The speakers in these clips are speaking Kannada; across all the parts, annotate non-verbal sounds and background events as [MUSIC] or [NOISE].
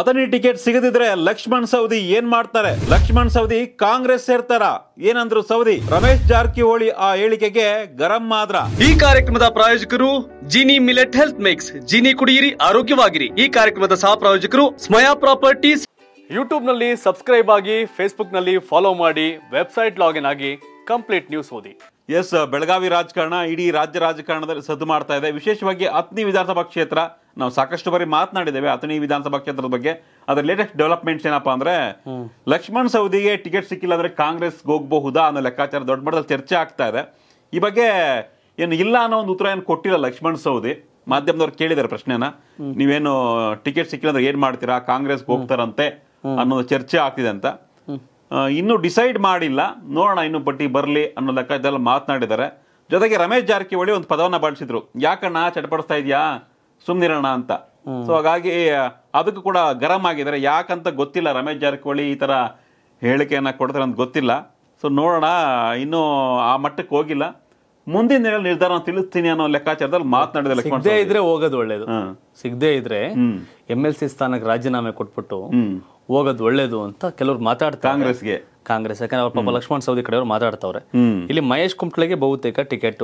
ಅದನ್ನೇ ಟಿಕೆಟ್ ಸಿಗದಿದ್ರೆ ಲಕ್ಷ್ಮಣ್ ಸವದಿ ಏನ್ ಮಾಡ್ತಾರೆ ಲಕ್ಷ್ಮಣ್ ಸವದಿ ಕಾಂಗ್ರೆಸ್ ಸೇರ್ತಾರ ಏನಂದ್ರು ಸವದಿ ರಮೇಶ್ ಜಾರಕಿಹೊಳಿ ಆ ಹೇಳಿಕೆಗೆ ಗರಂ ಮಾದ್ರ ಈ ಕಾರ್ಯಕ್ರಮದ ಪ್ರಾಯೋಜಕರು Jini millet health mix Jini ಕುಡಿಯಿರಿ ಆರೋಗ್ಯವಾಗಿರಿ ಈ ಕಾರ್ಯಕ್ರಮದ ಸಹ ಪ್ರಾಯೋಜಕರು ಸ್ಮಯಾ ಪ್ರಾಪರ್ಟೀಸ್ ಯೂಟ್ಯೂಬ್ ನಲ್ಲಿ ಸಬ್ಸ್ಕ್ರೈಬ್ ಆಗಿ ಫೇಸ್ಬುಕ್ ನಲ್ಲಿ ಫಾಲೋ ಮಾಡಿ ವೆಬ್ಸೈಟ್ ಲಾಗಿನ್ ಆಗಿ ಕಂಪ್ಲೀಟ್ ನ್ಯೂಸ್ ಓದಿ ಎಸ್ ಬೆಳಗಾವಿ ರಾಜಕಾರಣ ಇಡೀ ರಾಜ್ಯ ರಾಜಕಾರಣದಲ್ಲಿ ಸದ್ದು ಮಾಡ್ತಾ ಇದೆ ವಿಶೇಷವಾಗಿ ಅತ್ನಿ ವಿಧಾನಸಭಾ ಕ್ಷೇತ್ರ ನಾವು ಸಾಕಷ್ಟು ಬಾರಿ ಮಾತನಾಡಿದ್ದೇವೆ ಅಥಣಿ ವಿಧಾನಸಭಾ ಕ್ಷೇತ್ರದ ಬಗ್ಗೆ ಅದರ ಲೇಟೆಸ್ಟ್ ಡೆವಲಪ್ಮೆಂಟ್ಸ್ ಏನಪ್ಪಾ ಅಂದ್ರೆ ಲಕ್ಷ್ಮಣ್ ಸೌದಿಗೆ ಟಿಕೆಟ್ ಸಿಕ್ಕಿಲ್ಲ ಅಂದ್ರೆ ಕಾಂಗ್ರೆಸ್ ಹೋಗಬಹುದಾ ಅನ್ನೋ ಲೆಕ್ಕಾಚಾರ ದೊಡ್ಡ ಮಟ್ಟದಲ್ಲಿ ಚರ್ಚೆ ಆಗ್ತಾ ಇದೆ ಈ ಬಗ್ಗೆ ಏನು ಇಲ್ಲ ಅನ್ನೋ ಒಂದು ಉತ್ತರ ಏನು ಕೊಟ್ಟಿಲ್ಲ ಲಕ್ಷ್ಮಣ್ ಸೌದಿ ಮಾಧ್ಯಮದವ್ರು ಕೇಳಿದ್ದಾರೆ ಪ್ರಶ್ನೆನ ನೀವೇನು ಟಿಕೆಟ್ ಸಿಕ್ಕಿಲ್ಲ ಅಂದ್ರೆ ಏನ್ ಮಾಡ್ತೀರಾ ಕಾಂಗ್ರೆಸ್ ಹೋಗ್ತಾರಂತೆ ಅನ್ನೋದು ಚರ್ಚೆ ಆಗ್ತಿದೆ ಅಂತ ಇನ್ನು ಡಿಸೈಡ್ ಮಾಡಿಲ್ಲ ನೋಡೋಣ ಇನ್ನು ಪಟ್ಟಿ ಬರಲಿ ಅನ್ನೋ ಲೆಕ್ಕಾಚಾರ ಮಾತನಾಡಿದ್ದಾರೆ ಜೊತೆಗೆ ರಮೇಶ್ ಜಾರಕಿಹೊಳಿ ಒಂದು ಪದವನ್ನ ಬಳಸಿದ್ರು ಯಾಕಣ್ಣ ಚಟಪಡಿಸ್ತಾ ಇದೆಯಾ ಸುಮ್ನಿರೋಣ ಅಂತ ಸೊ ಹಾಗಾಗಿ ಅದಕ್ಕೂ ಕೂಡ ಗರಂ ಆಗಿದ್ದಾರೆ ಯಾಕಂತ ಗೊತ್ತಿಲ್ಲ ರಮೇಶ್ ಜಾರಕಿಹೊಳಿ ಈ ತರ ಹೇಳಿಕೆಯನ್ನ ಕೊಡ್ತಾರೆ ಅಂತ ಗೊತ್ತಿಲ್ಲ ಸೊ ನೋಡೋಣ ಇನ್ನೂ ಆ ಮಟ್ಟಕ್ಕೆ ಹೋಗಿಲ್ಲ ಮುಂದಿನ ದಿನ ನಿರ್ಧಾರ ತಿಳಿಸ್ತೀನಿ ಅನ್ನೋ ಲೆಕ್ಕಾಚಾರದಲ್ಲಿ ಮಾತನಾಡಿದ ಸಿಗದೇ ಇದ್ರೆ ಹೋಗೋದು ಒಳ್ಳೇದು ಸಿಗದೇ ಇದ್ರೆ ಎಂ ಎಲ್ ಸಿ ಸ್ಥಾನಕ್ಕೆ ರಾಜೀನಾಮೆ ಕೊಟ್ಬಿಟ್ಟು ಹೋಗೋದು ಒಳ್ಳೇದು ಅಂತ ಕೆಲವ್ರು ಮಾತಾಡ್ತಾರೆ ಕಾಂಗ್ರೆಸ್ಗೆ ಕಾಂಗ್ರೆಸ್ ಯಾಕಂದ್ರೆ ಅವ್ರ ಪಾಪ ಲಕ್ಷ್ಮಣ್ ಸವದಿ ಕಡೆಯವರು ಮಾತಾಡ್ತಾವ್ರೆ ಇಲ್ಲಿ ಮಹೇಶ್ ಕುಂಟ್ಲೆಗೆ ಬಹುತೇಕ ಟಿಕೆಟ್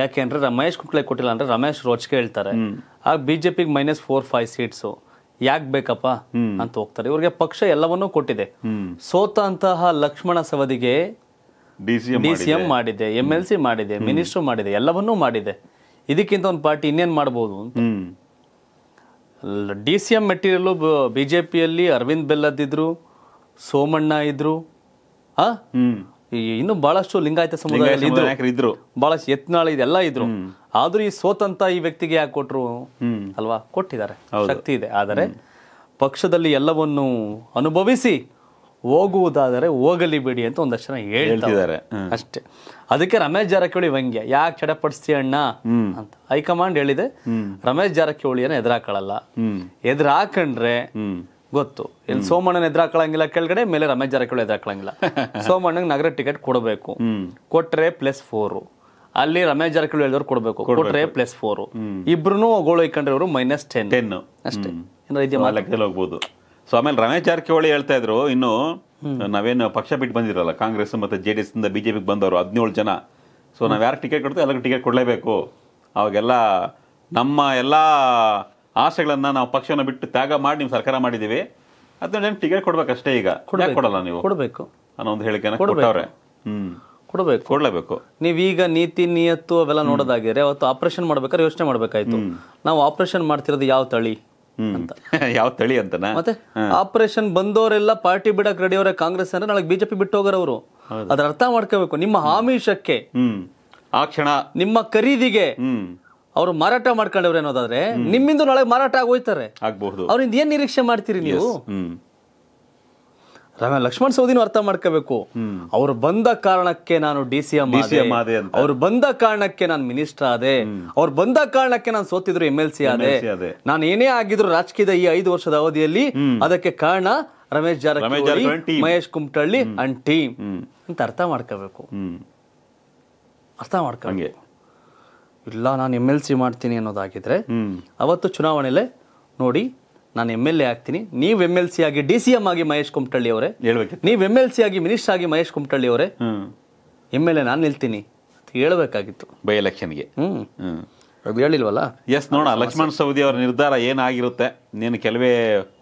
ಯಾಕೆಂದ್ರೆ ಮಹೇಶ್ ಕುಂಟ್ಲೆ ಕೊಟ್ಟಿಲ್ಲ ಅಂದ್ರೆ ರಮೇಶ್ ರೋಚ್ಗೆ ಹೇಳ್ತಾರೆ ಆ ಬಿಜೆಪಿಗೆ ಮೈನಸ್ ಫೋರ್ ಫೈವ್ ಸೀಟ್ಸ್ ಯಾಕೆ ಬೇಕಪ್ಪ ಅಂತ ಹೋಗ್ತಾರೆ ಇವ್ರಿಗೆ ಪಕ್ಷ ಎಲ್ಲವನ್ನೂ ಕೊಟ್ಟಿದೆ ಅಂತಹ ಲಕ್ಷ್ಮಣ ಸವದಿಗೆ ಡಿ ಸಿ ಮಾಡಿದೆ ಎಂ ಎಲ್ ಸಿ ಮಾಡಿದೆ ಮಿನಿಸ್ಟರ್ ಮಾಡಿದೆ ಎಲ್ಲವನ್ನೂ ಮಾಡಿದೆ ಇದಕ್ಕಿಂತ ಒಂದು ಪಾರ್ಟಿ ಇನ್ನೇನ್ ಮಾಡಬಹುದು ಡಿ ಸಿ ಎಂ ಮೆಟೀರಿಯಲ್ ಬಿಜೆಪಿಯಲ್ಲಿ ಅರವಿಂದ್ ಬೆಲ್ಲದಿದ್ರು ಸೋಮಣ್ಣ ಇದ್ರು ಇನ್ನು ಬಹಳಷ್ಟು ಲಿಂಗಾಯತ ಸಮುದಾಯ ಬಹಳಷ್ಟು ಯತ್ನಾಳ ಇದೆಲ್ಲ ಇದ್ರು ಆದ್ರೂ ಈ ಸೋತಂತ ಈ ವ್ಯಕ್ತಿಗೆ ಯಾಕೆ ಕೊಟ್ರು ಅಲ್ವಾ ಕೊಟ್ಟಿದ್ದಾರೆ ಶಕ್ತಿ ಇದೆ ಆದರೆ ಪಕ್ಷದಲ್ಲಿ ಎಲ್ಲವನ್ನು ಅನುಭವಿಸಿ ಹೋಗುವುದಾದರೆ ಹೋಗಲಿ ಬಿಡಿ ಅಂತ ಒಂದಷ್ಟು ಜನ ಹೇಳ್ತಿದ್ದಾರೆ ಅಷ್ಟೇ ಅದಕ್ಕೆ ರಮೇಶ್ ಜಾರಕಿಹೊಳಿ ವ್ಯಂಗ್ಯ ಯಾಕೆ ಚಡಪಡಿಸ್ತೀಯ ಅಣ್ಣ ಅಂತ ಹೈಕಮಾಂಡ್ ಹೇಳಿದೆ ರಮೇಶ್ ಜಾರಕಿಹೊಳಿಯನ್ನು ಎದುರಾಕಳಲ್ಲ ಎದುರಾಕಂಡ್ರೆ ಗೊತ್ತು ಇಲ್ಲಿ ಸೋಮಣ್ಣನ ಎದುರಾಕಳಂಗಿಲ್ಲ ಕೆಳಗಡೆ ಮೇಲೆ ರಮೇಶ್ ಜಾರಕಿಹೊಳಿ ಎದುರಾಕಳಂಗಿಲ್ಲ [LAUGHS] ಸೋಮಣ್ಣಗೆ ನಗರ ಟಿಕೆಟ್ ಕೊಡಬೇಕು ಕೊಟ್ರೆ ಪ್ಲಸ್ ಫೋರು ಅಲ್ಲಿ ರಮೇಶ್ ಜಾರಕಿಹೊಳಿ ಹೇಳಿದವ್ರು ಕೊಡಬೇಕು ಕೊಟ್ರೆ ಪ್ಲಸ್ ಫೋರು ಇಬ್ರು ಗೋಳು ಇವರು ಮೈನಸ್ ಟೆನ್ ಟೆನ್ ಅಷ್ಟೇ ಹೋಗ್ಬೋದು ಸೊ ಆಮೇಲೆ ರಮೇಶ್ ಜಾರಕಿಹೊಳಿ ಹೇಳ್ತಾ ಇದ್ರು ಇನ್ನು ನಾವೇನು ಪಕ್ಷ ಬಿಟ್ಟು ಬಂದಿರಲ್ಲ ಕಾಂಗ್ರೆಸ್ ಮತ್ತೆ ಜೆ ಡಿ ಎಸ್ ಇಂದ ಬಿಜೆಪಿ ಬಂದವರು ಹದಿನೇಳು ಜನ ಸೊ ನಾವು ಯಾರು ಟಿಕೆಟ್ ಕೊಡ್ತೀವಿ ಎಲ್ಲರಿಗೂ ಟಿಕೆಟ್ ಕೊಡಲೇಬೇಕು ಅವಾಗೆಲ್ಲ ನಮ್ಮ ಎಲ್ಲ ಆಸೆಗಳನ್ನ ನಾವು ಪಕ್ಷವನ್ನು ಬಿಟ್ಟು ತ್ಯಾಗ ಮಾಡಿ ನೀವು ಸರ್ಕಾರ ಮಾಡಿದ್ದೀವಿ ಅದನ್ನ ಟಿಕೆಟ್ ಕೊಡ್ಬೇಕಷ್ಟೇ ಈಗ ಕೊಡಲ್ಲ ನೀವು ಕೊಡಬೇಕು ಅನ್ನೋ ಒಂದು ಹೇಳಿಕೆ ಕೊಟ್ಟವ್ರೆ ಹ್ಮ್ ಕೊಡಬೇಕು ಕೊಡ್ಲೇಬೇಕು ನೀವೀಗ ನೀತಿ ನಿಯತ್ತು ಅವೆಲ್ಲ ನೋಡೋದಾಗಿದ್ರೆ ಅವತ್ತು ಆಪರೇಷನ್ ಮಾಡ್ಬೇಕಾದ್ರೆ ಯೋಚನೆ ಮಾಡ್ಬೇಕಾಯ್ತು ನಾವು ಆಪರೇಷನ್ ಮಾಡ್ತಿರೋದು ಯಾವ ತಳಿ ಅಂತ [LAUGHS] ಯಾವ ತಳಿ ಅಂತ ಮತ್ತೆ ಆಪರೇಷನ್ ಬಂದವರೆಲ್ಲ ಪಾರ್ಟಿ ಬಿಡಕ್ ಅವರೇ ಕಾಂಗ್ರೆಸ್ ಅಂದ್ರೆ ನಾಳೆ ಬಿಜೆಪಿ ಬಿಟ್ಟು ಹೋಗೋರವರು ಅದ್ರ ಅರ್ಥ ಮಾಡ್ಕೋಬೇಕು ನಿಮ್ಮ ಆಮಿಷಕ್ಕೆ ಆ ಕ್ಷಣ ನಿಮ್ಮ ಖರೀದಿಗೆ ಅವರು ಮಾರಾಟ ಮಾಡ್ಕೊಂಡವ್ರು ಅನ್ನೋದಾದ್ರೆ ನಿಮ್ಮಿಂದ ನಾಳೆ ಮಾರಾಟ ಆಗೋಯ್ತಾರೆ ಆಗಬಹುದು ಅವ್ರಿಂದ ಏನ್ ನಿರೀಕ್ಷೆ ಮಾಡ್ತೀರಿ ನೀವು ಲಕ್ಷ್ಮಣ್ ಸೌದಿನೂ ಅರ್ಥ ಮಾಡ್ಕೋಬೇಕು ಅವ್ರು ಬಂದ ಕಾರಣಕ್ಕೆ ನಾನು ಡಿ ಸಿ ಎಂ ಅವ್ರು ಬಂದ ಕಾರಣಕ್ಕೆ ನಾನು ಮಿನಿಸ್ಟರ್ ಆದೆ ಅವ್ರು ಬಂದ ಕಾರಣಕ್ಕೆ ನಾನು ಸೋತಿದ್ರು ಎಂ ಎಲ್ ಸಿ ಆದೆ ನಾನು ಏನೇ ಆಗಿದ್ರು ರಾಜಕೀಯದ ಈ ಐದು ವರ್ಷದ ಅವಧಿಯಲ್ಲಿ ಅದಕ್ಕೆ ಕಾರಣ ರಮೇಶ್ ಜಾರಕಿಹೊಳಿ ಮಹೇಶ್ ಕುಮಟಳ್ಳಿ ಅಂಡ್ ಟೀಮ್ ಅಂತ ಅರ್ಥ ಮಾಡ್ಕೋಬೇಕು ಅರ್ಥ ಮಾಡ್ಕೊಂಡು ಇಲ್ಲ ನಾನು ಎಮ್ ಎಲ್ ಸಿ ಮಾಡ್ತೀನಿ ಅನ್ನೋದಾಗಿದ್ರೆ ಅವತ್ತು ಚುನಾವಣೆಲೆ ನೋಡಿ ನಾನು ಎಮ್ ಎಲ್ ಎ ಆಗ್ತೀನಿ ನೀವು ಎಮ್ ಎಲ್ ಸಿ ಆಗಿ ಡಿ ಸಿ ಎಂ ಆಗಿ ಮಹೇಶ್ ಕುಮಟಳ್ಳಿ ಅವರೇ ನೀವು ಎಮ್ ಎಲ್ ಸಿ ಆಗಿ ಮಿನಿಸ್ಟರ್ ಆಗಿ ಮಹೇಶ್ ಕುಮಟಳ್ಳಿ ಅವರೇ ಎಮ್ ಎಲ್ ಎ ನಾನು ನಿಲ್ತೀನಿ ಹೇಳ್ಬೇಕಾಗಿತ್ತು ಬೈ ಎಲೆಕ್ಷನ್ಗೆ ಹ್ಮ್ ಹೇಳಿಲ್ವಲ್ಲ ಎಸ್ ನೋಡ ಲಕ್ಷ್ಮಣ್ ಸವದಿ ಅವರ ನಿರ್ಧಾರ ಏನಾಗಿರುತ್ತೆ ನೀನು ಕೆಲವೇ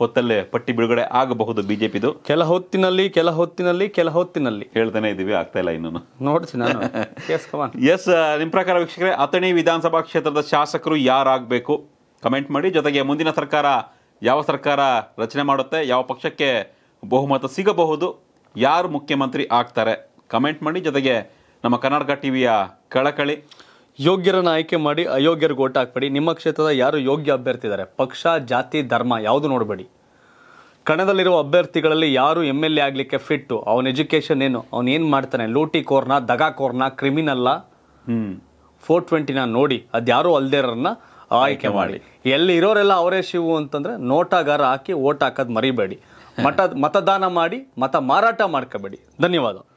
ಹೊತ್ತಲ್ಲೇ ಪಟ್ಟಿ ಬಿಡುಗಡೆ ಆಗಬಹುದು ಬಿಜೆಪಿದು ಕೆಲ ಹೊತ್ತಿನಲ್ಲಿ ಕೆಲ ಹೊತ್ತಿನಲ್ಲಿ ಕೆಲ ಹೊತ್ತಿನಲ್ಲಿ ಹೇಳ್ತಾನೆ ಇದೀವಿ ಆಗ್ತಾ ಇಲ್ಲ ಇನ್ನೂ ನೋಡ್ತೀನಿ ನಾನು ಎಸ್ [LAUGHS] ನಿಮ್ಮ ಪ್ರಕಾರ ವೀಕ್ಷಕರೇ ಅಥಣಿ ವಿಧಾನಸಭಾ ಕ್ಷೇತ್ರದ ಶಾಸಕರು ಯಾರಾಗಬೇಕು ಕಮೆಂಟ್ ಮಾಡಿ ಜೊತೆಗೆ ಮುಂದಿನ ಸರ್ಕಾರ ಯಾವ ಸರ್ಕಾರ ರಚನೆ ಮಾಡುತ್ತೆ ಯಾವ ಪಕ್ಷಕ್ಕೆ ಬಹುಮತ ಸಿಗಬಹುದು ಯಾರು ಮುಖ್ಯಮಂತ್ರಿ ಆಗ್ತಾರೆ ಕಮೆಂಟ್ ಮಾಡಿ ಜೊತೆಗೆ ನಮ್ಮ ಕರ್ನಾಟಕ ಟಿವಿಯ ಕಳಕಳಿ ಯೋಗ್ಯರನ್ನು ಆಯ್ಕೆ ಮಾಡಿ ಅಯೋಗ್ಯರಿಗೆ ಓಟ್ ಹಾಕಬೇಡಿ ನಿಮ್ಮ ಕ್ಷೇತ್ರದ ಯಾರು ಯೋಗ್ಯ ಅಭ್ಯರ್ಥಿ ಇದ್ದಾರೆ ಪಕ್ಷ ಜಾತಿ ಧರ್ಮ ಯಾವುದು ನೋಡಬೇಡಿ ಕಣದಲ್ಲಿರುವ ಅಭ್ಯರ್ಥಿಗಳಲ್ಲಿ ಯಾರು ಎಮ್ ಎಲ್ ಎ ಆಗಲಿಕ್ಕೆ ಫಿಟ್ಟು ಅವನ ಎಜುಕೇಷನ್ ಏನು ಅವನು ಏನು ಮಾಡ್ತಾನೆ ಲೂಟಿ ಕೋರ್ನ ದಗಾ ಕೋರ್ನ ಕ್ರಿಮಿನಲ್ಲ ಫೋರ್ ಟ್ವೆಂಟಿನ ನೋಡಿ ಅದ್ಯಾರು ಅಲ್ದೇರನ್ನ ಆಯ್ಕೆ ಮಾಡಿ ಎಲ್ಲಿ ಇರೋರೆಲ್ಲ ಅವರೇ ಶಿವು ಅಂತಂದ್ರೆ ನೋಟಾಗಾರ ಹಾಕಿ ಓಟ್ ಹಾಕೋದು ಮರಿಬೇಡಿ ಮತ ಮತದಾನ ಮಾಡಿ ಮತ ಮಾರಾಟ ಮಾಡ್ಕೋಬೇಡಿ ಧನ್ಯವಾದ